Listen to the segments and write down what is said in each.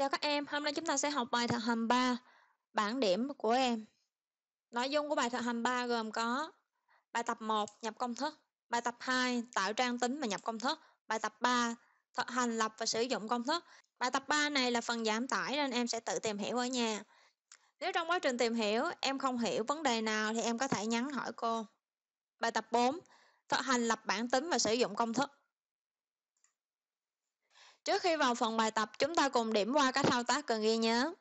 Chào các em, hôm nay chúng ta sẽ học bài thực hành 3, bảng điểm của em. Nội dung của bài thực hành 3 gồm có bài tập 1 nhập công thức, bài tập 2 tạo trang tính và nhập công thức, bài tập 3 thực hành lập và sử dụng công thức. Bài tập 3 này là phần giảm tải nên em sẽ tự tìm hiểu ở nhà. Nếu trong quá trình tìm hiểu em không hiểu vấn đề nào thì em có thể nhắn hỏi cô. Bài tập 4 thực hành lập bảng tính và sử dụng công thức. Trước khi vào phần bài tập, chúng ta cùng điểm qua các thao tác cần ghi nhớ.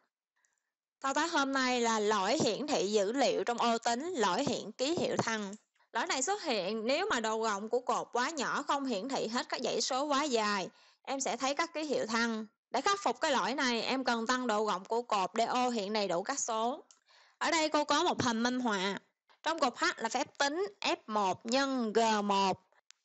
Thao tác hôm nay là lỗi hiển thị dữ liệu trong ô tính, lỗi hiển ký hiệu thăng. Lỗi này xuất hiện nếu mà đầu gọng của cột quá nhỏ không hiển thị hết các dãy số quá dài, em sẽ thấy các ký hiệu thăng. Để khắc phục cái lỗi này, em cần tăng độ rộng của cột để ô hiện đầy đủ các số. Ở đây cô có một hình minh họa. Trong cột H là phép tính F1 nhân G1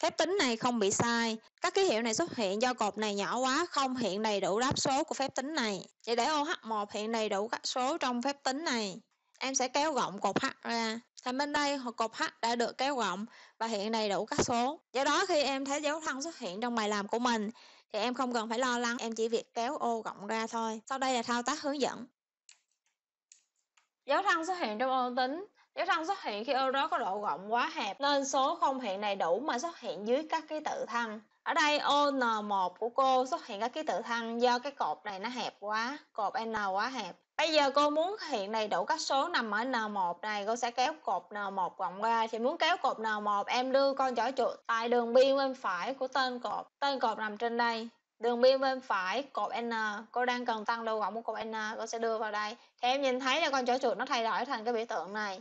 Phép tính này không bị sai. Các ký hiệu này xuất hiện do cột này nhỏ quá không hiện đầy đủ đáp số của phép tính này. Vậy để OH1 hiện đầy đủ các số trong phép tính này, em sẽ kéo gọng cột H ra. Thành bên đây cột H đã được kéo gọng và hiện đầy đủ các số. Do đó khi em thấy dấu thân xuất hiện trong bài làm của mình thì em không cần phải lo lắng, em chỉ việc kéo ô gọng ra thôi. Sau đây là thao tác hướng dẫn. Dấu thân xuất hiện trong ô tính Dấu thân xuất hiện khi ô đó có độ rộng quá hẹp nên số không hiện đầy đủ mà xuất hiện dưới các ký tự thân Ở đây n 1 của cô xuất hiện các ký tự thân do cái cột này nó hẹp quá, cột N quá hẹp. Bây giờ cô muốn hiện đầy đủ các số nằm ở N1 này, cô sẽ kéo cột N1 vòng qua. Thì muốn kéo cột N1, em đưa con chỏ chuột tại đường biên bên phải của tên cột. Tên cột nằm trên đây. Đường biên bên phải cột N, cô đang cần tăng độ rộng của cột N, cô sẽ đưa vào đây. Thì em nhìn thấy là con chỏ chuột nó thay đổi thành cái biểu tượng này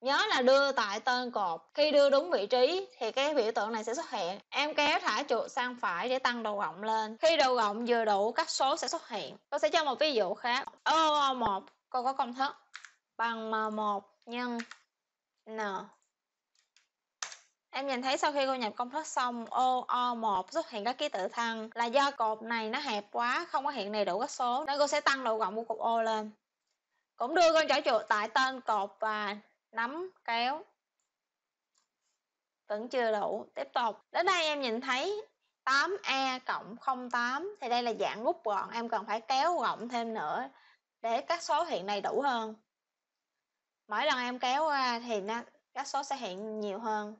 nhớ là đưa tại tên cột khi đưa đúng vị trí thì cái biểu tượng này sẽ xuất hiện em kéo thả chuột sang phải để tăng đầu gọng lên khi đầu gọng vừa đủ các số sẽ xuất hiện tôi sẽ cho một ví dụ khác ô một cô có công thức bằng m một nhân n Em nhìn thấy sau khi cô nhập công thức xong O một xuất hiện các ký tự thăng là do cột này nó hẹp quá, không có hiện đầy đủ các số nên cô sẽ tăng độ rộng của cột O lên. Cũng đưa con trỏ chuột tại tên cột và nắm kéo vẫn chưa đủ tiếp tục đến đây em nhìn thấy 8a cộng 08 thì đây là dạng rút gọn em cần phải kéo gọn thêm nữa để các số hiện này đủ hơn mỗi lần em kéo ra thì các số sẽ hiện nhiều hơn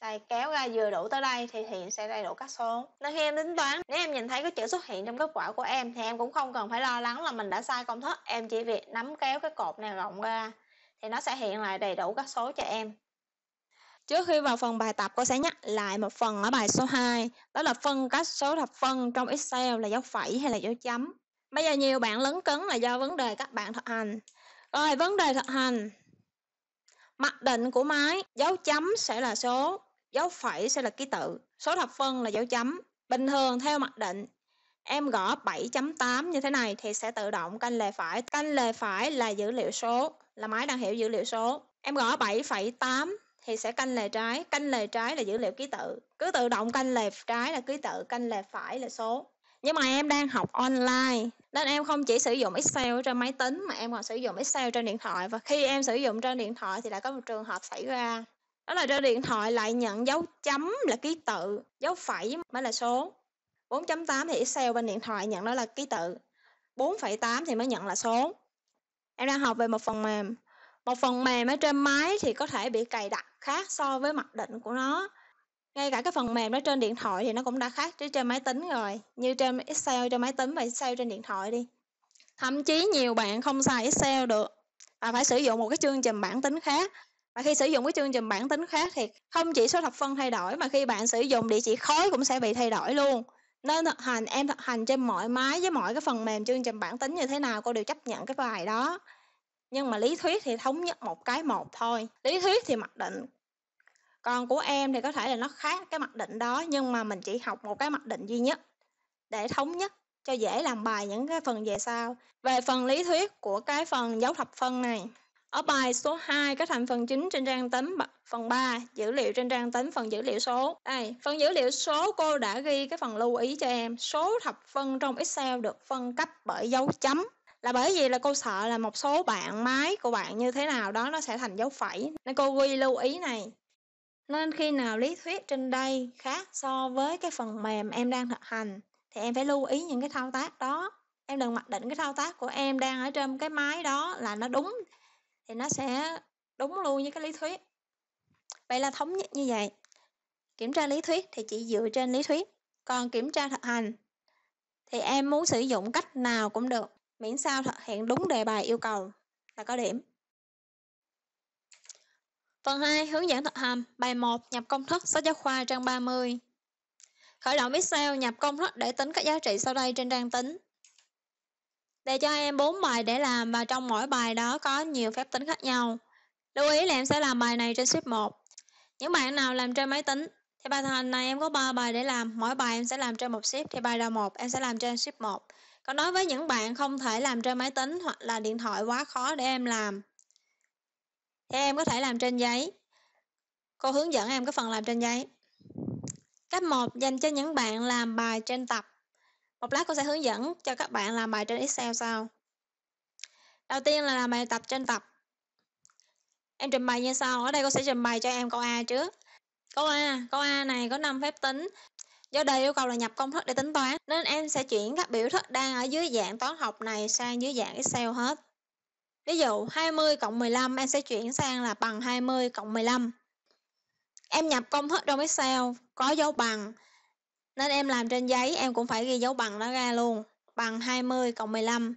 đây kéo ra vừa đủ tới đây thì hiện sẽ đầy đủ các số nên khi em tính toán nếu em nhìn thấy cái chữ xuất hiện trong kết quả của em thì em cũng không cần phải lo lắng là mình đã sai công thức em chỉ việc nắm kéo cái cột này rộng ra thì nó sẽ hiện lại đầy đủ các số cho em. Trước khi vào phần bài tập, cô sẽ nhắc lại một phần ở bài số 2, đó là phân các số thập phân trong Excel là dấu phẩy hay là dấu chấm. Bây giờ nhiều bạn lấn cấn là do vấn đề các bạn thực hành. Rồi, vấn đề thực hành. Mặc định của máy, dấu chấm sẽ là số, dấu phẩy sẽ là ký tự, số thập phân là dấu chấm. Bình thường theo mặc định, em gõ 7.8 như thế này thì sẽ tự động canh lề phải. Canh lề phải là dữ liệu số, là máy đang hiểu dữ liệu số em gõ 7,8 thì sẽ canh lề trái canh lề trái là dữ liệu ký tự cứ tự động canh lề trái là ký tự canh lề phải là số nhưng mà em đang học online nên em không chỉ sử dụng Excel trên máy tính mà em còn sử dụng Excel trên điện thoại và khi em sử dụng trên điện thoại thì lại có một trường hợp xảy ra đó là trên điện thoại lại nhận dấu chấm là ký tự dấu phẩy mới là số 4.8 thì Excel bên điện thoại nhận đó là ký tự 4,8 thì mới nhận là số em đang học về một phần mềm một phần mềm ở trên máy thì có thể bị cài đặt khác so với mặc định của nó ngay cả cái phần mềm đó trên điện thoại thì nó cũng đã khác chứ trên máy tính rồi như trên excel trên máy tính và excel trên điện thoại đi thậm chí nhiều bạn không xài excel được và phải sử dụng một cái chương trình bản tính khác và khi sử dụng cái chương trình bản tính khác thì không chỉ số thập phân thay đổi mà khi bạn sử dụng địa chỉ khối cũng sẽ bị thay đổi luôn nên thực hành em thực hành trên mọi máy với mọi cái phần mềm chương trình bản tính như thế nào cô đều chấp nhận cái bài đó nhưng mà lý thuyết thì thống nhất một cái một thôi lý thuyết thì mặc định còn của em thì có thể là nó khác cái mặc định đó nhưng mà mình chỉ học một cái mặc định duy nhất để thống nhất cho dễ làm bài những cái phần về sau về phần lý thuyết của cái phần dấu thập phân này ở bài số 2 các thành phần chính trên trang tính phần 3, dữ liệu trên trang tính phần dữ liệu số. Đây, phần dữ liệu số cô đã ghi cái phần lưu ý cho em. Số thập phân trong Excel được phân cấp bởi dấu chấm là bởi vì là cô sợ là một số bạn máy của bạn như thế nào đó nó sẽ thành dấu phẩy nên cô ghi lưu ý này nên khi nào lý thuyết trên đây khác so với cái phần mềm em đang thực hành thì em phải lưu ý những cái thao tác đó em đừng mặc định cái thao tác của em đang ở trên cái máy đó là nó đúng thì nó sẽ đúng luôn với cái lý thuyết vậy là thống nhất như vậy kiểm tra lý thuyết thì chỉ dựa trên lý thuyết còn kiểm tra thực hành thì em muốn sử dụng cách nào cũng được miễn sao thực hiện đúng đề bài yêu cầu là có điểm Phần 2 hướng dẫn thực hành bài 1 nhập công thức sách giáo khoa trang 30 Khởi động Excel nhập công thức để tính các giá trị sau đây trên trang tính Đề cho em 4 bài để làm và trong mỗi bài đó có nhiều phép tính khác nhau. Lưu ý là em sẽ làm bài này trên ship 1. Những bạn nào làm trên máy tính thì bài thành này em có 3 bài để làm, mỗi bài em sẽ làm trên một ship thì bài đầu 1 em sẽ làm trên ship 1. Còn đối với những bạn không thể làm trên máy tính hoặc là điện thoại quá khó để em làm thì em có thể làm trên giấy. Cô hướng dẫn em cái phần làm trên giấy. Cách 1 dành cho những bạn làm bài trên tập một lát cô sẽ hướng dẫn cho các bạn làm bài trên Excel sau. Đầu tiên là làm bài tập trên tập. Em trình bày như sau, ở đây cô sẽ trình bày cho em câu A trước. Câu A, câu A này có 5 phép tính. Do đây yêu cầu là nhập công thức để tính toán, nên em sẽ chuyển các biểu thức đang ở dưới dạng toán học này sang dưới dạng Excel hết. Ví dụ 20 cộng 15 em sẽ chuyển sang là bằng 20 cộng 15. Em nhập công thức trong Excel có dấu bằng nên em làm trên giấy em cũng phải ghi dấu bằng nó ra luôn. Bằng 20 cộng 15.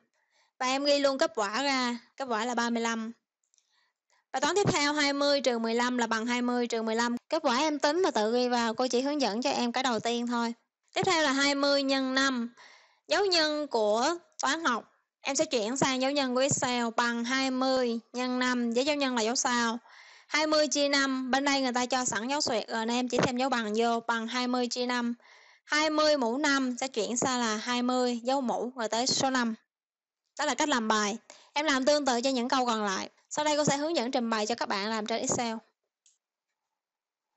Và em ghi luôn kết quả ra. Kết quả là 35. Bài toán tiếp theo 20 trừ 15 là bằng 20 trừ 15. Kết quả em tính và tự ghi vào. Cô chỉ hướng dẫn cho em cái đầu tiên thôi. Tiếp theo là 20 nhân 5. Dấu nhân của toán học em sẽ chuyển sang dấu nhân của Excel bằng 20 nhân 5 với dấu nhân là dấu sao. 20 chia 5, bên đây người ta cho sẵn dấu suyệt rồi nên em chỉ thêm dấu bằng vô bằng 20 chia 5. 20 mũ 5 sẽ chuyển sang là 20 dấu mũ rồi tới số 5. Đó là cách làm bài. Em làm tương tự cho những câu còn lại. Sau đây cô sẽ hướng dẫn trình bày cho các bạn làm trên Excel.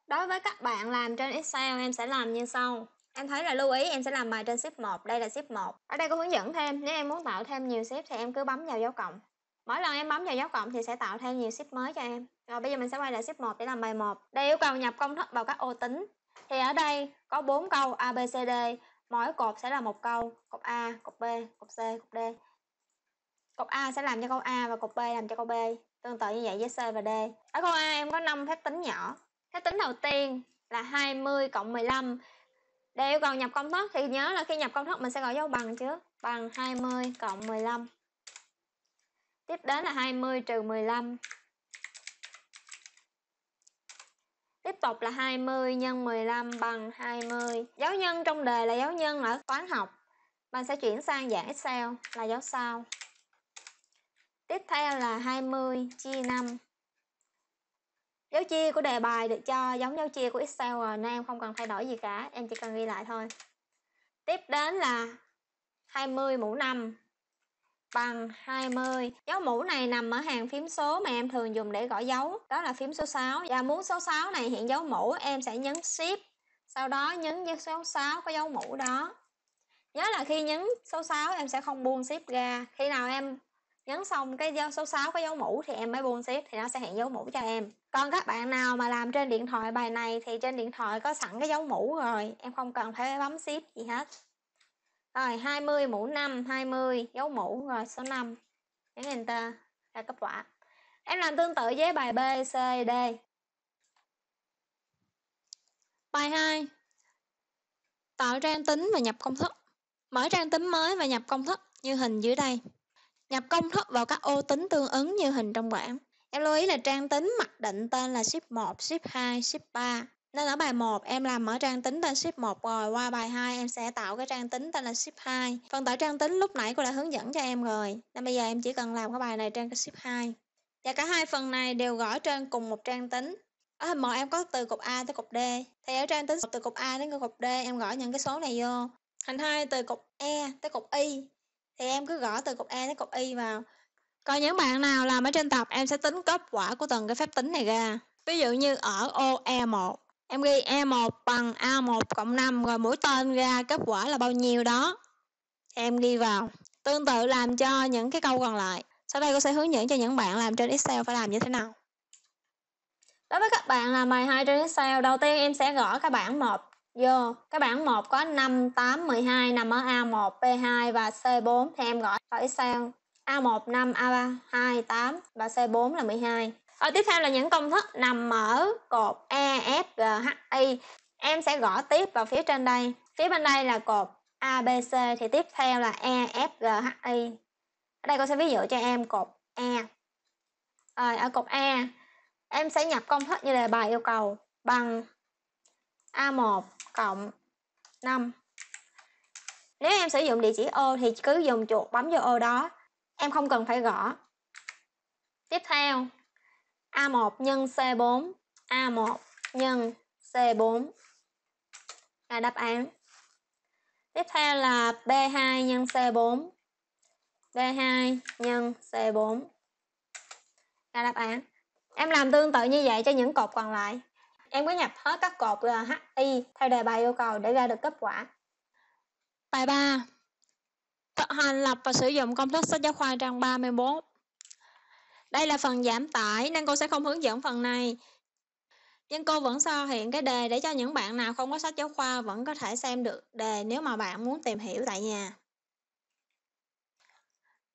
Đối với các bạn làm trên Excel em sẽ làm như sau. Em thấy là lưu ý em sẽ làm bài trên ship 1, đây là ship 1. Ở đây cô hướng dẫn thêm, nếu em muốn tạo thêm nhiều ship thì em cứ bấm vào dấu cộng. Mỗi lần em bấm vào dấu cộng thì sẽ tạo thêm nhiều ship mới cho em. Rồi bây giờ mình sẽ quay lại ship 1 để làm bài 1. Đây yêu cầu nhập công thức vào các ô tính. Thì ở đây có 4 câu ABCD, mỗi cột sẽ là một câu, cột A, cột B, cột C, cột D. Cột A sẽ làm cho câu A và cột B làm cho câu B, tương tự như vậy với C và D. Ở câu A em có 5 phép tính nhỏ. Phép tính đầu tiên là 20 cộng 15. Để yêu cầu nhập công thức thì nhớ là khi nhập công thức mình sẽ gọi dấu bằng chứ bằng 20 cộng 15. Tiếp đến là 20 trừ 15. 15 Tiếp tục là 20 nhân 15 bằng 20. Dấu nhân trong đề là dấu nhân ở toán học. Bạn sẽ chuyển sang dạng Excel là dấu sao Tiếp theo là 20 chia 5. Dấu chia của đề bài được cho giống dấu chia của Excel rồi nên em không cần thay đổi gì cả, em chỉ cần ghi lại thôi. Tiếp đến là 20 mũ 5 bằng 20. Dấu mũ này nằm ở hàng phím số mà em thường dùng để gõ dấu, đó là phím số 6. Và muốn số 6 này hiện dấu mũ, em sẽ nhấn Shift, sau đó nhấn với số 6 có dấu mũ đó. Nhớ là khi nhấn số 6 em sẽ không buông Shift ra. Khi nào em nhấn xong cái dấu số 6 có dấu mũ thì em mới buông Shift thì nó sẽ hiện dấu mũ cho em. Còn các bạn nào mà làm trên điện thoại bài này thì trên điện thoại có sẵn cái dấu mũ rồi, em không cần phải bấm Shift gì hết. Rồi 20 mũ 5 20 dấu mũ rồi số 5 Nhấn Enter ra kết quả Em làm tương tự với bài B, C, D Bài 2 Tạo trang tính và nhập công thức Mở trang tính mới và nhập công thức như hình dưới đây Nhập công thức vào các ô tính tương ứng như hình trong bảng Em lưu ý là trang tính mặc định tên là ship 1, ship 2, ship 3 nên ở bài 1 em làm ở trang tính tên ship 1 rồi, qua bài 2 em sẽ tạo cái trang tính tên là ship 2. Phần tạo trang tính lúc nãy cô đã hướng dẫn cho em rồi. Nên bây giờ em chỉ cần làm cái bài này trang ship 2. Và cả hai phần này đều gõ trên cùng một trang tính. Ở hình 1 em có từ cục A tới cục D. Thì ở trang tính từ cục A đến cục D em gõ những cái số này vô. Hình 2 từ cục E tới cục Y. Thì em cứ gõ từ cục E tới cục Y vào. Còn những bạn nào làm ở trên tập em sẽ tính kết quả của từng cái phép tính này ra. Ví dụ như ở ô E1 em ghi E1 bằng A1 cộng 5 rồi mũi tên ra kết quả là bao nhiêu đó em ghi vào tương tự làm cho những cái câu còn lại sau đây cô sẽ hướng dẫn cho những bạn làm trên Excel phải làm như thế nào đối với các bạn làm bài 2 trên Excel đầu tiên em sẽ gõ cái bảng 1 vô cái bảng 1 có 5, 8, 12 nằm ở A1, B2 và C4 thì em gõ vào Excel A1, 5, A2, 8 và C4 là 12 rồi ờ, tiếp theo là những công thức nằm ở cột E, F, G, H, I. Em sẽ gõ tiếp vào phía trên đây. Phía bên đây là cột A, B, C thì tiếp theo là E, F, G, H, I. Ở đây cô sẽ ví dụ cho em cột E. Rồi ờ, ở cột E em sẽ nhập công thức như đề bài yêu cầu bằng A1 cộng 5. Nếu em sử dụng địa chỉ ô thì cứ dùng chuột bấm vô ô đó. Em không cần phải gõ. Tiếp theo A1 nhân C4 A1 nhân C4 là đáp án tiếp theo là B2 nhân C4 B2 nhân C4 là đáp án em làm tương tự như vậy cho những cột còn lại em cứ nhập hết các cột là HI theo đề bài yêu cầu để ra được kết quả bài 3 thực hành lập và sử dụng công thức sách giáo khoa trang 34 đây là phần giảm tải nên cô sẽ không hướng dẫn phần này. Nhưng cô vẫn so hiện cái đề để cho những bạn nào không có sách giáo khoa vẫn có thể xem được đề nếu mà bạn muốn tìm hiểu tại nhà.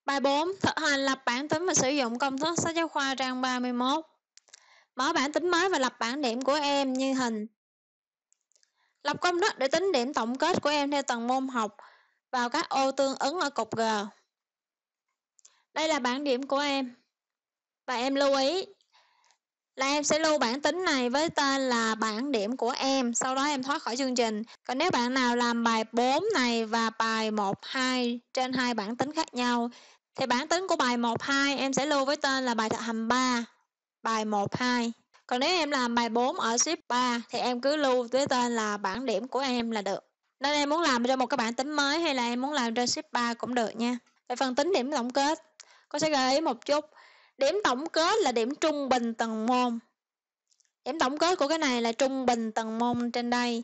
Bài 4. Thực hành lập bản tính và sử dụng công thức sách giáo khoa trang 31. Mở bản tính mới và lập bảng điểm của em như hình. Lập công thức để tính điểm tổng kết của em theo từng môn học vào các ô tương ứng ở cột G. Đây là bảng điểm của em. Và em lưu ý là em sẽ lưu bản tính này với tên là bảng điểm của em, sau đó em thoát khỏi chương trình. Còn nếu bạn nào làm bài 4 này và bài 1, 2 trên hai bản tính khác nhau, thì bản tính của bài 1, 2 em sẽ lưu với tên là bài thực hành 3, bài 1, 2. Còn nếu em làm bài 4 ở ship 3 thì em cứ lưu với tên là bảng điểm của em là được. Nên em muốn làm cho một cái bản tính mới hay là em muốn làm trên ship 3 cũng được nha. Về phần tính điểm tổng kết, cô sẽ gợi ý một chút Điểm tổng kết là điểm trung bình từng môn. Điểm tổng kết của cái này là trung bình từng môn trên đây.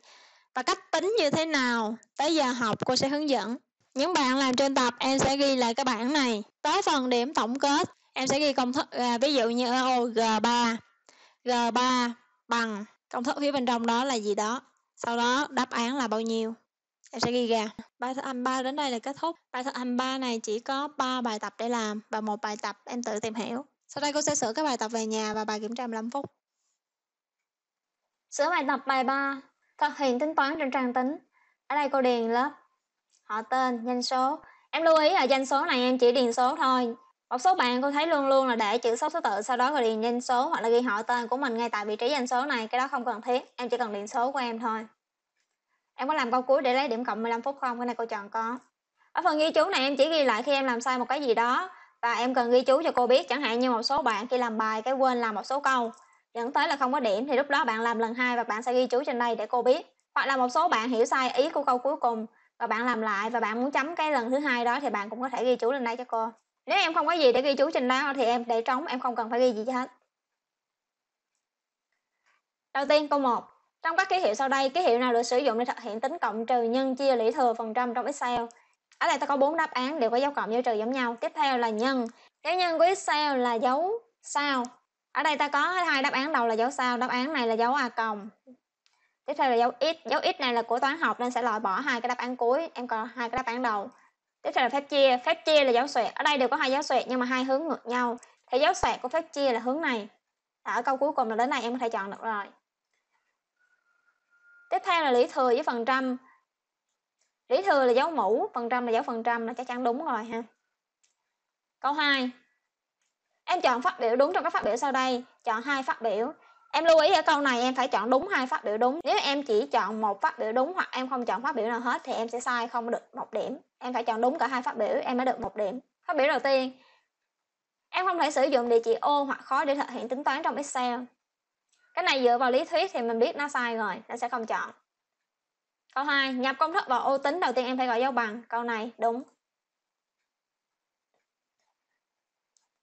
Và cách tính như thế nào? Tới giờ học cô sẽ hướng dẫn. Những bạn làm trên tập em sẽ ghi lại cái bảng này. Tới phần điểm tổng kết, em sẽ ghi công thức à, ví dụ như ô G3. G3 bằng công thức phía bên trong đó là gì đó. Sau đó đáp án là bao nhiêu? em sẽ ghi ra bài thực hành 3 đến đây là kết thúc bài thực hành 3 này chỉ có 3 bài tập để làm và một bài tập em tự tìm hiểu sau đây cô sẽ sửa các bài tập về nhà và bài kiểm tra 15 phút sửa bài tập bài 3 thực hiện tính toán trên trang tính ở đây cô điền lớp họ tên danh số em lưu ý ở danh số này em chỉ điền số thôi một số bạn cô thấy luôn luôn là để chữ số thứ tự sau đó rồi điền danh số hoặc là ghi họ tên của mình ngay tại vị trí danh số này cái đó không cần thiết em chỉ cần điền số của em thôi em có làm câu cuối để lấy điểm cộng 15 phút không cái này cô chọn có ở phần ghi chú này em chỉ ghi lại khi em làm sai một cái gì đó và em cần ghi chú cho cô biết chẳng hạn như một số bạn khi làm bài cái quên làm một số câu dẫn tới là không có điểm thì lúc đó bạn làm lần hai và bạn sẽ ghi chú trên đây để cô biết hoặc là một số bạn hiểu sai ý của câu cuối cùng và bạn làm lại và bạn muốn chấm cái lần thứ hai đó thì bạn cũng có thể ghi chú lên đây cho cô nếu em không có gì để ghi chú trên đó thì em để trống em không cần phải ghi gì hết đầu tiên câu 1 trong các ký hiệu sau đây, ký hiệu nào được sử dụng để thực hiện tính cộng trừ nhân chia lũy thừa phần trăm trong Excel? Ở đây ta có bốn đáp án đều có dấu cộng dấu trừ giống nhau. Tiếp theo là nhân. Dấu nhân của Excel là dấu sao. Ở đây ta có hai đáp án đầu là dấu sao, đáp án này là dấu a cộng. Tiếp theo là dấu x, dấu x này là của toán học nên sẽ loại bỏ hai cái đáp án cuối, em còn hai cái đáp án đầu. Tiếp theo là phép chia, phép chia là dấu xoẹt. Ở đây đều có hai dấu xoẹt nhưng mà hai hướng ngược nhau. Thì dấu xoẹt của phép chia là hướng này. Ở câu cuối cùng là đến này em có thể chọn được rồi tiếp theo là lý thừa với phần trăm lý thừa là dấu mũ phần trăm là dấu phần trăm là chắc chắn đúng rồi ha câu 2 em chọn phát biểu đúng trong các phát biểu sau đây chọn hai phát biểu em lưu ý ở câu này em phải chọn đúng hai phát biểu đúng nếu em chỉ chọn một phát biểu đúng hoặc em không chọn phát biểu nào hết thì em sẽ sai không được một điểm em phải chọn đúng cả hai phát biểu em mới được một điểm phát biểu đầu tiên em không thể sử dụng địa chỉ ô hoặc khối để thực hiện tính toán trong excel cái này dựa vào lý thuyết thì mình biết nó sai rồi nó sẽ không chọn câu 2 nhập công thức vào ô tính đầu tiên em phải gọi dấu bằng câu này đúng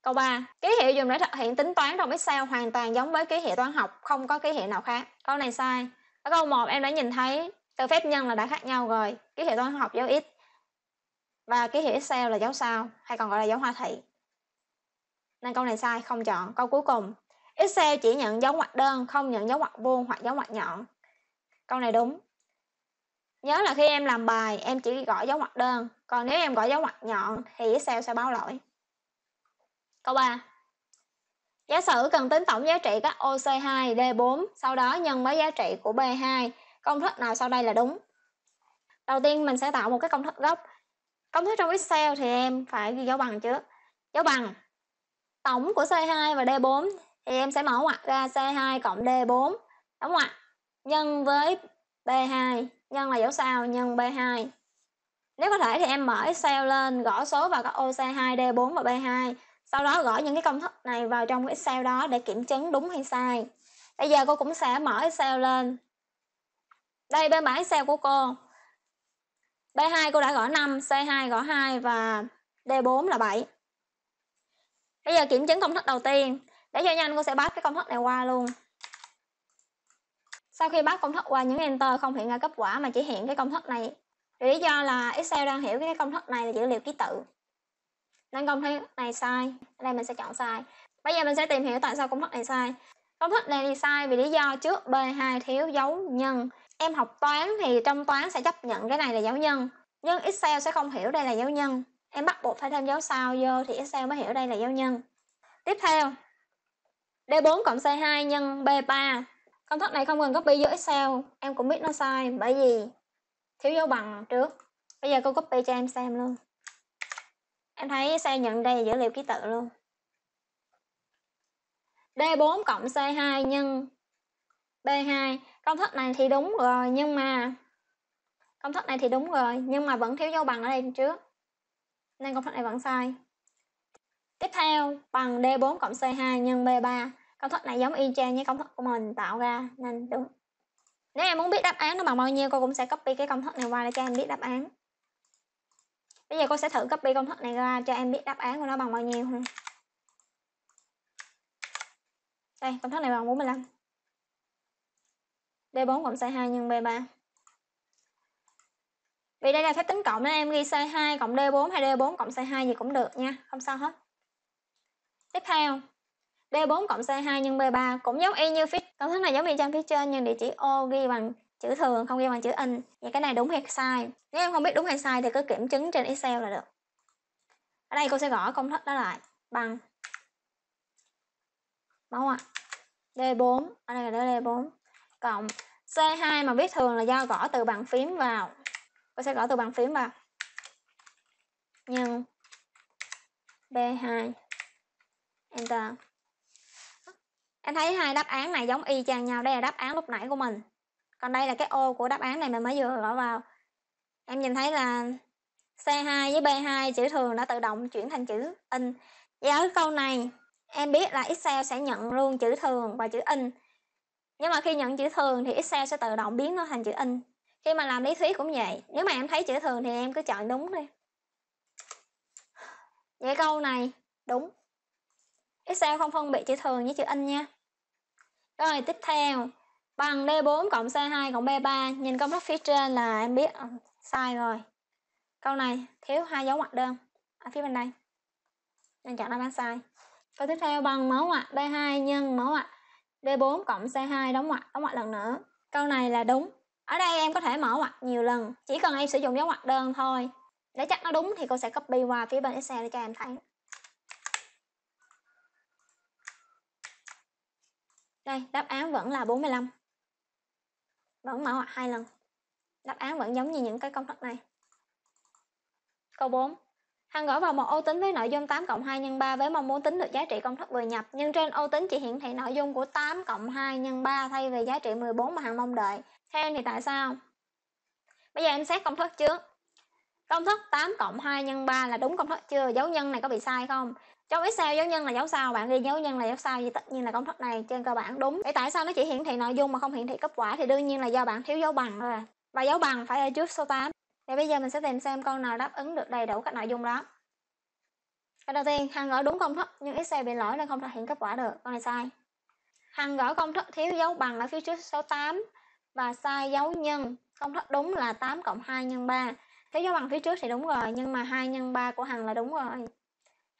câu 3 ký hiệu dùng để thực hiện tính toán trong Excel hoàn toàn giống với ký hiệu toán học không có ký hiệu nào khác câu này sai ở câu 1 em đã nhìn thấy từ phép nhân là đã khác nhau rồi ký hiệu toán học dấu x và ký hiệu Excel là dấu sao hay còn gọi là dấu hoa thị nên câu này sai không chọn câu cuối cùng Excel chỉ nhận dấu ngoặc đơn, không nhận dấu ngoặc vuông hoặc dấu ngoặc nhọn. Câu này đúng. Nhớ là khi em làm bài, em chỉ gõ dấu ngoặc đơn, còn nếu em gõ dấu ngoặc nhọn thì Excel sẽ báo lỗi. Câu 3. Giả sử cần tính tổng giá trị các OC2, D4, sau đó nhân với giá trị của B2. Công thức nào sau đây là đúng? Đầu tiên mình sẽ tạo một cái công thức gốc. Công thức trong Excel thì em phải ghi dấu bằng trước. Dấu bằng tổng của C2 và D4 thì em sẽ mở ngoặc ra C2 cộng D4 đóng ngoặc nhân với B2 nhân là dấu sao nhân B2 nếu có thể thì em mở Excel lên gõ số vào các ô C2, D4 và B2 sau đó gõ những cái công thức này vào trong cái Excel đó để kiểm chứng đúng hay sai bây giờ cô cũng sẽ mở Excel lên đây bên bảng Excel của cô B2 cô đã gõ 5, C2 gõ 2 và D4 là 7 bây giờ kiểm chứng công thức đầu tiên để cho nhanh cô sẽ pass cái công thức này qua luôn sau khi pass công thức qua những enter không hiện ra kết quả mà chỉ hiện cái công thức này lý do là excel đang hiểu cái công thức này là dữ liệu ký tự nên công thức này sai đây mình sẽ chọn sai bây giờ mình sẽ tìm hiểu tại sao công thức này sai công thức này thì sai vì lý do trước b2 thiếu dấu nhân em học toán thì trong toán sẽ chấp nhận cái này là dấu nhân nhưng excel sẽ không hiểu đây là dấu nhân em bắt buộc phải thêm dấu sao vô thì excel mới hiểu đây là dấu nhân tiếp theo D4 cộng C2 nhân B3 Công thức này không cần copy vô Excel Em cũng biết nó sai bởi vì thiếu dấu bằng trước Bây giờ cô copy cho em xem luôn Em thấy xe nhận đây dữ liệu ký tự luôn D4 cộng C2 nhân B2 Công thức này thì đúng rồi nhưng mà Công thức này thì đúng rồi nhưng mà vẫn thiếu dấu bằng ở đây trước Nên công thức này vẫn sai Tiếp theo, bằng D4 cộng C2 nhân B3. Công thức này giống y chang với công thức của mình tạo ra nên đúng. Nếu em muốn biết đáp án nó bằng bao nhiêu, cô cũng sẽ copy cái công thức này qua để cho em biết đáp án. Bây giờ cô sẽ thử copy công thức này ra cho em biết đáp án của nó bằng bao nhiêu. Đây, công thức này bằng 45. D4 cộng C2 nhân B3. Vì đây là phép tính cộng nên em ghi C2 cộng D4 hay D4 cộng C2 gì cũng được nha, không sao hết. Tiếp theo, D4 cộng C2 nhân B3 cũng giống y như phía công thức này giống y trong phía trên nhưng địa chỉ O ghi bằng chữ thường không ghi bằng chữ in. Vậy cái này đúng hay sai? Nếu em không biết đúng hay sai thì cứ kiểm chứng trên Excel là được. Ở đây cô sẽ gõ công thức đó lại bằng đúng ạ? D4, ở đây là D4 cộng C2 mà viết thường là do gõ từ bàn phím vào. Cô sẽ gõ từ bàn phím vào. Nhân B2 enter em thấy hai đáp án này giống y chang nhau đây là đáp án lúc nãy của mình còn đây là cái ô của đáp án này mình mới vừa gõ vào em nhìn thấy là C2 với B2 chữ thường đã tự động chuyển thành chữ in và ở câu này em biết là Excel sẽ nhận luôn chữ thường và chữ in nhưng mà khi nhận chữ thường thì Excel sẽ tự động biến nó thành chữ in khi mà làm lý thuyết cũng vậy nếu mà em thấy chữ thường thì em cứ chọn đúng đi vậy câu này đúng Excel không phân biệt chữ thường với chữ in nha. Rồi tiếp theo, bằng D4 cộng C2 cộng B3, nhìn công thức phía trên là em biết ờ, sai rồi. Câu này thiếu hai dấu ngoặc đơn ở phía bên đây. Nên chọn đáp án sai. Câu tiếp theo bằng mẫu ngoặc B2 nhân mẫu ngoặc D4 cộng C2 đóng ngoặc, đóng ngoặc lần nữa. Câu này là đúng. Ở đây em có thể mở ngoặc nhiều lần, chỉ cần em sử dụng dấu ngoặc đơn thôi. Để chắc nó đúng thì cô sẽ copy qua phía bên Excel để cho em thấy. Đây, đáp án vẫn là 45. Vẫn mở ngoặc hai lần. Đáp án vẫn giống như những cái công thức này. Câu 4. Hằng gõ vào một ô tính với nội dung 8 cộng 2 nhân 3 với mong muốn tính được giá trị công thức vừa nhập. Nhưng trên ô tính chỉ hiển thị nội dung của 8 cộng 2 nhân 3 thay vì giá trị 14 mà Hằng mong đợi. Theo em thì tại sao? Bây giờ em xét công thức trước. Công thức 8 cộng 2 nhân 3 là đúng công thức chưa? Dấu nhân này có bị sai không? trong Excel dấu nhân là dấu sao bạn ghi dấu nhân là dấu sao thì tất nhiên là công thức này trên cơ bản đúng vậy tại sao nó chỉ hiển thị nội dung mà không hiển thị kết quả thì đương nhiên là do bạn thiếu dấu bằng rồi à. và dấu bằng phải ở trước số 8 thì bây giờ mình sẽ tìm xem con nào đáp ứng được đầy đủ các nội dung đó cái đầu tiên hằng gõ đúng công thức nhưng Excel bị lỗi nên không thể hiện kết quả được con này sai hằng gõ công thức thiếu dấu bằng ở phía trước số 8 và sai dấu nhân công thức đúng là 8 cộng 2 nhân 3 thiếu dấu bằng phía trước thì đúng rồi nhưng mà 2 nhân 3 của hằng là đúng rồi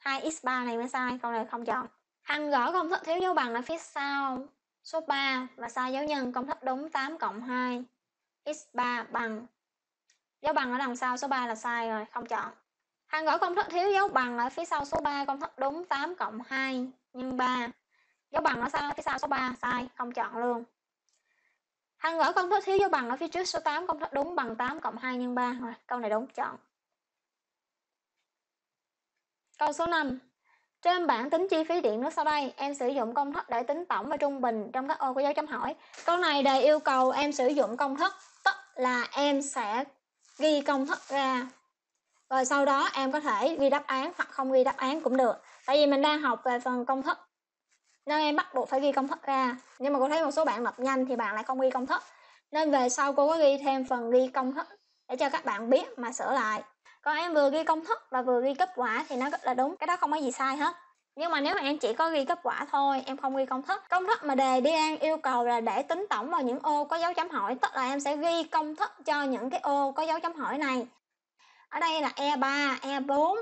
2x3 này mới sai câu này không chọn Hằng gõ công thức thiếu dấu bằng ở phía sau số 3 và sai dấu nhân công thức đúng 8 cộng 2 x3 bằng dấu bằng ở đằng sau số 3 là sai rồi không chọn Hằng gõ công thức thiếu dấu bằng ở phía sau số 3 công thức đúng 8 cộng 2 nhân 3 dấu bằng ở sau phía sau số 3 sai không chọn luôn Hằng gõ công thức thiếu dấu bằng ở phía trước số 8 công thức đúng bằng 8 cộng 2 nhân 3 rồi câu này đúng chọn Câu số 5 Trên bảng tính chi phí điện nước sau đây, em sử dụng công thức để tính tổng và trung bình trong các ô của dấu chấm hỏi. Câu này đề yêu cầu em sử dụng công thức, tức là em sẽ ghi công thức ra. Rồi sau đó em có thể ghi đáp án hoặc không ghi đáp án cũng được. Tại vì mình đang học về phần công thức. Nên em bắt buộc phải ghi công thức ra. Nhưng mà cô thấy một số bạn lập nhanh thì bạn lại không ghi công thức. Nên về sau cô có ghi thêm phần ghi công thức để cho các bạn biết mà sửa lại còn em vừa ghi công thức và vừa ghi kết quả thì nó rất là đúng cái đó không có gì sai hết nhưng mà nếu mà em chỉ có ghi kết quả thôi em không ghi công thức công thức mà đề đi an yêu cầu là để tính tổng vào những ô có dấu chấm hỏi tức là em sẽ ghi công thức cho những cái ô có dấu chấm hỏi này ở đây là E3, E4,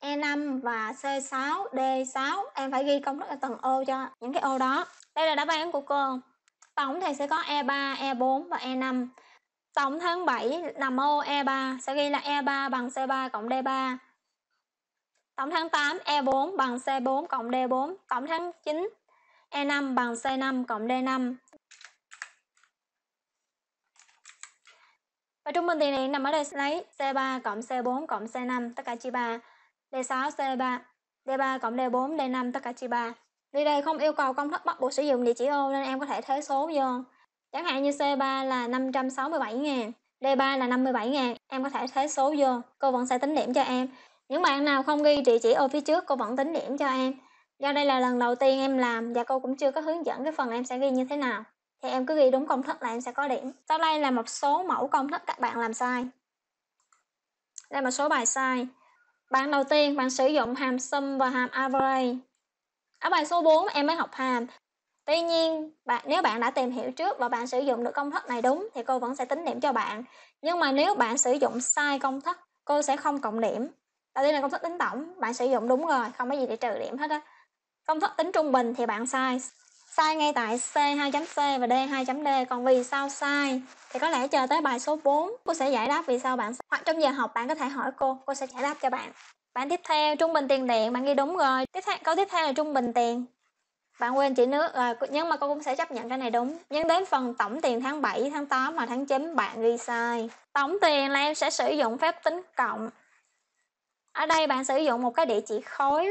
E5 và C6, D6 em phải ghi công thức ở từng ô cho những cái ô đó đây là đáp án của cô tổng thì sẽ có E3, E4 và E5 Tổng tháng 7 nằm ô E3 sẽ ghi là E3 bằng C3 cộng D3. Tổng tháng 8 E4 bằng C4 cộng D4. Tổng tháng 9 E5 bằng C5 cộng D5. Và trung bình tiền điện nằm ở đây lấy C3 cộng C4 cộng C5 tất cả chia 3. D6 C3 D3 cộng D4 D5 tất cả chia 3. Vì đây không yêu cầu công thức bắt buộc sử dụng địa chỉ ô nên em có thể thế số vô. Chẳng hạn như C3 là 567 ngàn, D3 là 57 ngàn, em có thể thế số vô, cô vẫn sẽ tính điểm cho em. Những bạn nào không ghi trị chỉ ô phía trước, cô vẫn tính điểm cho em. Do đây là lần đầu tiên em làm và cô cũng chưa có hướng dẫn cái phần em sẽ ghi như thế nào. Thì em cứ ghi đúng công thức là em sẽ có điểm. Sau đây là một số mẫu công thức các bạn làm sai. Đây là một số bài sai. Bạn đầu tiên, bạn sử dụng hàm sum và hàm average. Ở bài số 4 em mới học hàm Tuy nhiên, bạn, nếu bạn đã tìm hiểu trước và bạn sử dụng được công thức này đúng thì cô vẫn sẽ tính điểm cho bạn. Nhưng mà nếu bạn sử dụng sai công thức, cô sẽ không cộng điểm. Đầu tiên là công thức tính tổng, bạn sử dụng đúng rồi, không có gì để trừ điểm hết á. Công thức tính trung bình thì bạn sai. Sai ngay tại C2.C và D2.D. Còn vì sao sai thì có lẽ chờ tới bài số 4 cô sẽ giải đáp vì sao bạn sai. Hoặc trong giờ học bạn có thể hỏi cô, cô sẽ giải đáp cho bạn. Bạn tiếp theo trung bình tiền điện bạn ghi đúng rồi. Tiếp theo câu tiếp theo là trung bình tiền bạn quên chỉ nước à, nhưng mà con cũng sẽ chấp nhận cái này đúng nhưng đến phần tổng tiền tháng 7 tháng 8 mà tháng 9 bạn ghi sai tổng tiền là em sẽ sử dụng phép tính cộng ở đây bạn sử dụng một cái địa chỉ khối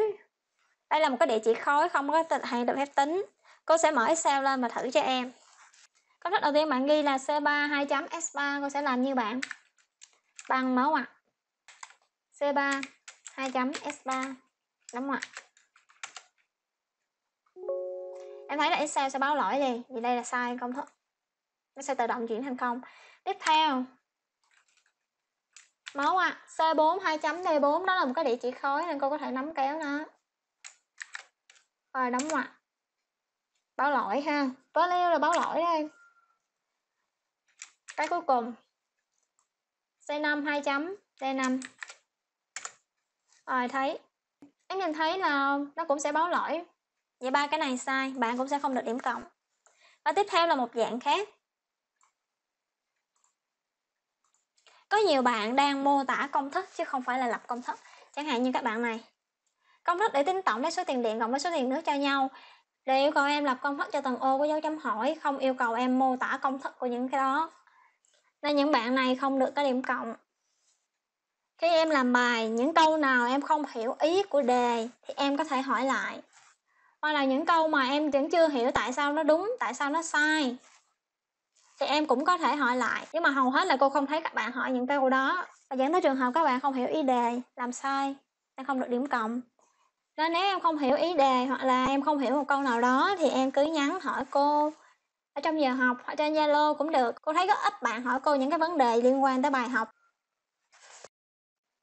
đây là một cái địa chỉ khối không có hàng được phép tính cô sẽ mở excel lên mà thử cho em công thức đầu tiên bạn ghi là c3 2 chấm s3 cô sẽ làm như bạn bằng mở à c3 2 chấm s3 đóng ngoặc em thấy là Excel sẽ báo lỗi gì vì đây là sai công thức nó sẽ tự động chuyển thành không tiếp theo máu ạ à, C4 2 chấm D4 đó là một cái địa chỉ khối nên cô có thể nắm kéo nó rồi đóng ngoặc báo lỗi ha tối leo là báo lỗi đây cái cuối cùng C5 2 chấm D5 rồi thấy em nhìn thấy là nó cũng sẽ báo lỗi Vậy ba cái này sai, bạn cũng sẽ không được điểm cộng. Và tiếp theo là một dạng khác. Có nhiều bạn đang mô tả công thức chứ không phải là lập công thức. Chẳng hạn như các bạn này. Công thức để tính tổng lấy số tiền điện cộng với số tiền nước cho nhau. Để yêu cầu em lập công thức cho từng ô có dấu chấm hỏi, không yêu cầu em mô tả công thức của những cái đó. Nên những bạn này không được có điểm cộng. Khi em làm bài, những câu nào em không hiểu ý của đề thì em có thể hỏi lại hoặc là những câu mà em vẫn chưa hiểu tại sao nó đúng tại sao nó sai thì em cũng có thể hỏi lại nhưng mà hầu hết là cô không thấy các bạn hỏi những câu đó và dẫn tới trường hợp các bạn không hiểu ý đề làm sai em không được điểm cộng nên nếu em không hiểu ý đề hoặc là em không hiểu một câu nào đó thì em cứ nhắn hỏi cô ở trong giờ học hoặc trên zalo cũng được cô thấy rất ít bạn hỏi cô những cái vấn đề liên quan tới bài học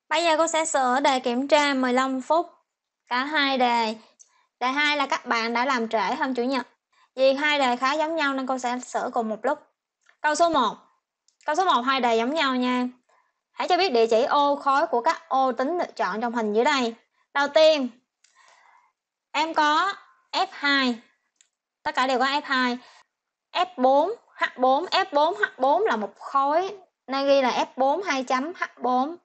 bây giờ cô sẽ sửa đề kiểm tra 15 phút cả hai đề Đề 2 là các bạn đã làm trễ hơn chủ nhật. Vì hai đề khá giống nhau nên cô sẽ sửa cùng một lúc. Câu số 1. Câu số 1 hai đề giống nhau nha. Hãy cho biết địa chỉ ô khối của các ô tính được chọn trong hình dưới đây. Đầu tiên, em có F2. Tất cả đều có F2. F4, H4, F4, H4 là một khối nên ghi là F4 2 chấm H4.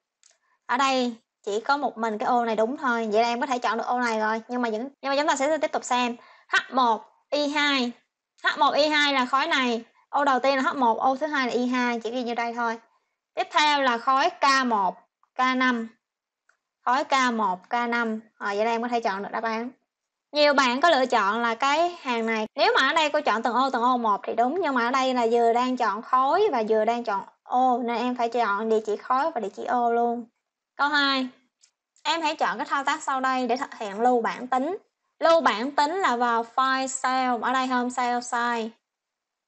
Ở đây chỉ có một mình cái ô này đúng thôi vậy là em có thể chọn được ô này rồi nhưng mà vẫn nhưng mà chúng ta sẽ tiếp tục xem H1 Y2 H1 Y2 là khối này ô đầu tiên là H1 ô thứ hai là Y2 chỉ ghi như đây thôi tiếp theo là khối K1 K5 khối K1 K5 à, vậy là em có thể chọn được đáp án nhiều bạn có lựa chọn là cái hàng này nếu mà ở đây cô chọn từng ô từng ô một thì đúng nhưng mà ở đây là vừa đang chọn khối và vừa đang chọn ô nên em phải chọn địa chỉ khối và địa chỉ ô luôn câu 2 Em hãy chọn cái thao tác sau đây để thực hiện lưu bản tính. Lưu bản tính là vào file cell, ở đây home cell size.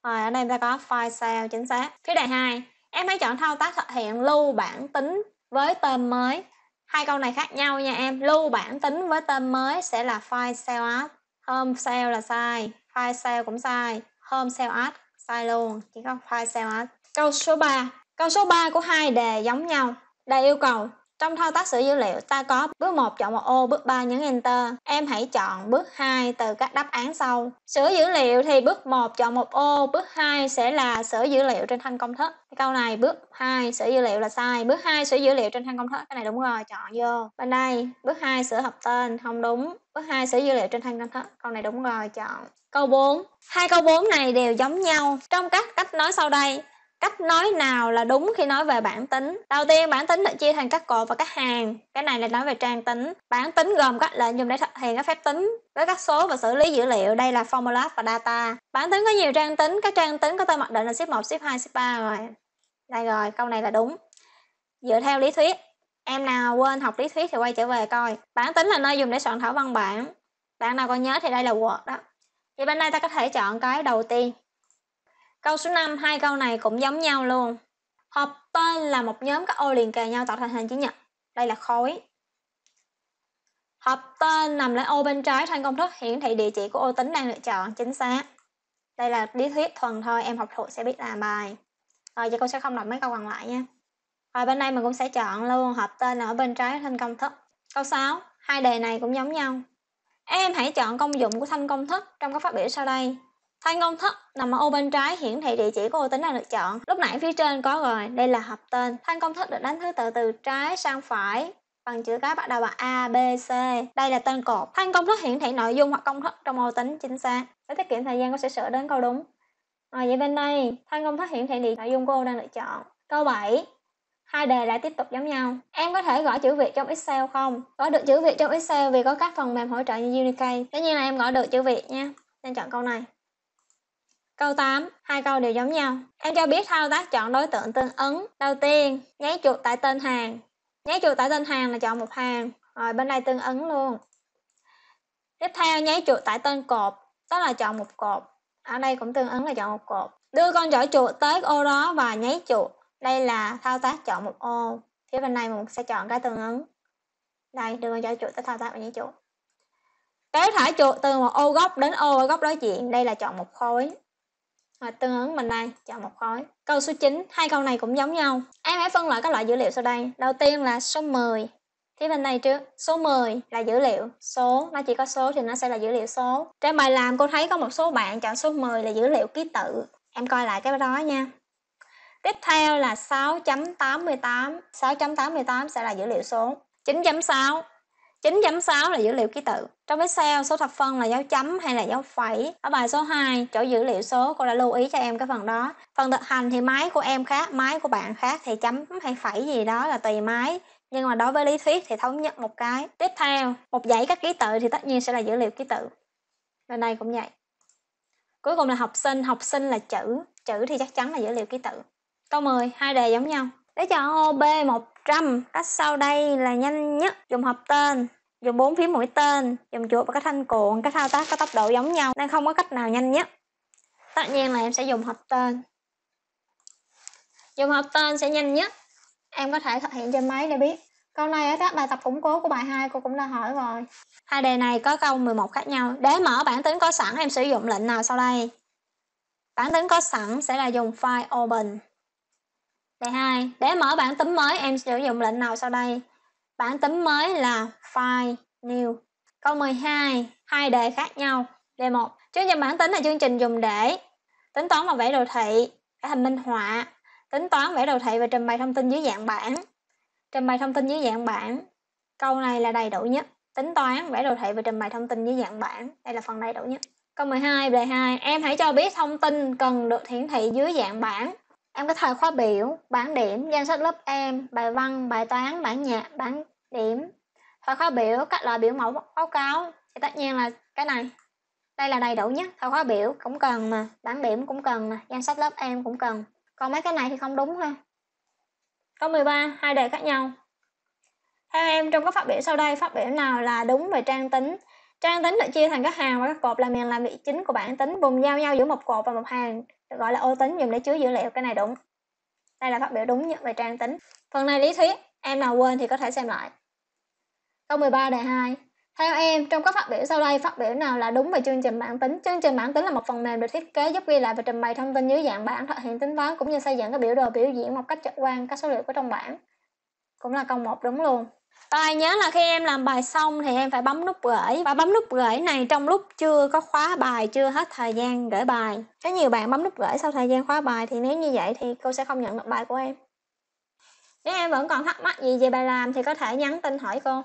Rồi ở đây ta có file cell chính xác. Phía đề 2, em hãy chọn thao tác thực hiện lưu bản tính với tên mới. Hai câu này khác nhau nha em. Lưu bản tính với tên mới sẽ là file cell out. Home cell là sai, file cell cũng sai, home cell out sai luôn, chỉ có file cell out. Câu số 3. Câu số 3 của hai đề giống nhau. Đề yêu cầu trong thao tác sử dữ liệu, ta có bước 1 chọn một ô, bước 3 nhấn Enter. Em hãy chọn bước 2 từ các đáp án sau. Sửa dữ liệu thì bước 1 chọn một ô, bước 2 sẽ là sửa dữ liệu trên thanh công thức. Câu này bước 2 sửa dữ liệu là sai. Bước 2 sửa dữ liệu trên thanh công thức, cái này đúng rồi, chọn vô. Bên đây, bước 2 sửa hợp tên, không đúng. Bước 2 sửa dữ liệu trên thanh công thức, câu này đúng rồi, chọn. Câu 4. Hai câu 4 này đều giống nhau. Trong các cách nói sau đây, cách nói nào là đúng khi nói về bản tính đầu tiên bản tính được chia thành các cột và các hàng cái này là nói về trang tính bản tính gồm các lệnh dùng để thực hiện các phép tính với các số và xử lý dữ liệu đây là formula và data bản tính có nhiều trang tính các trang tính có tên mặc định là ship 1, ship 2, ship 3 rồi đây rồi câu này là đúng dựa theo lý thuyết em nào quên học lý thuyết thì quay trở về coi bản tính là nơi dùng để soạn thảo văn bản bạn nào còn nhớ thì đây là word đó thì bên đây ta có thể chọn cái đầu tiên Câu số 5, hai câu này cũng giống nhau luôn. Hợp tên là một nhóm các ô liền kề nhau tạo thành hình chữ nhật. Đây là khối. Hợp tên nằm lại ô bên trái trên công thức hiển thị địa chỉ của ô tính đang lựa chọn chính xác. Đây là lý thuyết thuần thôi, em học thuộc sẽ biết làm bài. Rồi giờ cô sẽ không đọc mấy câu còn lại nha. Rồi bên đây mình cũng sẽ chọn luôn hợp tên ở bên trái thanh công thức. Câu 6, hai đề này cũng giống nhau. Em hãy chọn công dụng của thanh công thức trong các phát biểu sau đây thanh công thức nằm ở ô bên trái hiển thị địa chỉ của ô tính đang được chọn lúc nãy phía trên có rồi đây là hợp tên thanh công thức được đánh thứ tự từ trái sang phải bằng chữ cái bắt đầu bằng A, B, C. Đây là tên cột. Thanh công thức hiển thị nội dung hoặc công thức trong ô tính chính xác. Để tiết kiệm thời gian, cô sẽ sửa đến câu đúng. Rồi vậy bên đây, thanh công thức hiển thị địa nội dung cô đang lựa chọn. Câu 7. Hai đề lại tiếp tục giống nhau. Em có thể gõ chữ Việt trong Excel không? Gõ được chữ Việt trong Excel vì có các phần mềm hỗ trợ như Unicay Tất nhiên là em gõ được chữ Việt nha. Nên chọn câu này. Câu 8, hai câu đều giống nhau. Em cho biết thao tác chọn đối tượng tương ứng. Đầu tiên, nháy chuột tại tên hàng. Nháy chuột tại tên hàng là chọn một hàng. Rồi bên đây tương ứng luôn. Tiếp theo nháy chuột tại tên cột, đó là chọn một cột. Ở đây cũng tương ứng là chọn một cột. Đưa con giỏ chuột tới ô đó và nháy chuột. Đây là thao tác chọn một ô. Phía bên này mình sẽ chọn cái tương ứng. Đây, đưa con giỏ chuột tới thao tác và nháy chuột. Kéo thả chuột từ một ô góc đến ô ở góc đối diện. Đây là chọn một khối và tương ứng mình đây chọn một khối câu số 9 hai câu này cũng giống nhau em hãy phân loại các loại dữ liệu sau đây đầu tiên là số 10 thì bên này trước số 10 là dữ liệu số nó chỉ có số thì nó sẽ là dữ liệu số trên bài làm cô thấy có một số bạn chọn số 10 là dữ liệu ký tự em coi lại cái đó nha tiếp theo là 6.88 6.88 sẽ là dữ liệu số 9.6 9.6 là dữ liệu ký tự. Trong Excel, số thập phân là dấu chấm hay là dấu phẩy. Ở bài số 2, chỗ dữ liệu số, cô đã lưu ý cho em cái phần đó. Phần thực hành thì máy của em khác, máy của bạn khác thì chấm hay phẩy gì đó là tùy máy. Nhưng mà đối với lý thuyết thì thống nhất một cái. Tiếp theo, một dãy các ký tự thì tất nhiên sẽ là dữ liệu ký tự. Bên đây cũng vậy. Cuối cùng là học sinh, học sinh là chữ, chữ thì chắc chắn là dữ liệu ký tự. Câu 10, hai đề giống nhau. Để chọn ô B100, cách sau đây là nhanh nhất. Dùng hộp tên, dùng bốn phím mũi tên, dùng chuột và cái thanh cuộn. Các thao tác có tốc độ giống nhau nên không có cách nào nhanh nhất. Tất nhiên là em sẽ dùng hộp tên. Dùng hộp tên sẽ nhanh nhất. Em có thể thực hiện trên máy để biết. Câu này ở các bài tập củng cố của bài 2 cô cũng đã hỏi rồi. Hai đề này có câu 11 khác nhau. Để mở bản tính có sẵn em sử dụng lệnh nào sau đây? Bản tính có sẵn sẽ là dùng file open đề 2. Để mở bản tính mới, em sử dụng lệnh nào sau đây? Bản tính mới là File New. Câu 12. Hai đề khác nhau. Đề 1. Chương trình bản tính là chương trình dùng để tính toán và vẽ đồ thị, vẽ hình minh họa, tính toán vẽ đồ thị và trình bày thông tin dưới dạng bảng. Trình bày thông tin dưới dạng bảng. Câu này là đầy đủ nhất. Tính toán, vẽ đồ thị và trình bày thông tin dưới dạng bảng. Đây là phần đầy đủ nhất. Câu 12, đề 2. Em hãy cho biết thông tin cần được hiển thị dưới dạng bảng Em có thời khóa biểu, bảng điểm, danh sách lớp em, bài văn, bài toán, bản nhạc, bảng điểm. Thời khóa biểu, các loại biểu mẫu báo cáo thì tất nhiên là cái này. Đây là đầy đủ nhất, thời khóa biểu cũng cần mà, bảng điểm cũng cần mà, danh sách lớp em cũng cần. Còn mấy cái này thì không đúng ha. Câu 13, hai đề khác nhau. Theo em, trong các phát biểu sau đây, phát biểu nào là đúng về trang tính? Trang tính được chia thành các hàng và các cột là miền làm việc chính của bảng tính, vùng giao nhau giữa một cột và một hàng gọi là ô tính dùng để chứa dữ liệu cái này đúng đây là phát biểu đúng về trang tính phần này lý thuyết em nào quên thì có thể xem lại câu 13 đề 2 theo em, trong các phát biểu sau đây, phát biểu nào là đúng về chương trình bản tính? Chương trình bản tính là một phần mềm được thiết kế giúp ghi lại và trình bày thông tin dưới dạng bảng, thực hiện tính toán cũng như xây dựng các biểu đồ biểu diễn một cách trực quan các số liệu của trong bảng. Cũng là câu một đúng luôn. Rồi nhớ là khi em làm bài xong thì em phải bấm nút gửi và bấm nút gửi này trong lúc chưa có khóa bài, chưa hết thời gian gửi bài. Có nhiều bạn bấm nút gửi sau thời gian khóa bài thì nếu như vậy thì cô sẽ không nhận được bài của em. Nếu em vẫn còn thắc mắc gì về bài làm thì có thể nhắn tin hỏi cô.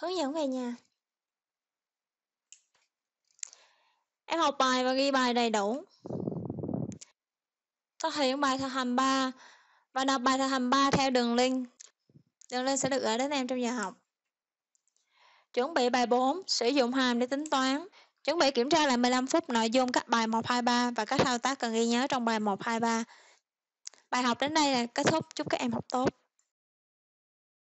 Hướng dẫn về nhà. Em học bài và ghi bài đầy đủ. Thực hiện bài thực hành 3 và đọc bài hàm 3 theo đường link. Đường link sẽ được gửi đến em trong giờ học. Chuẩn bị bài 4, sử dụng hàm để tính toán. Chuẩn bị kiểm tra lại 15 phút nội dung các bài 123 và các thao tác cần ghi nhớ trong bài 123. Bài học đến đây là kết thúc. Chúc các em học tốt.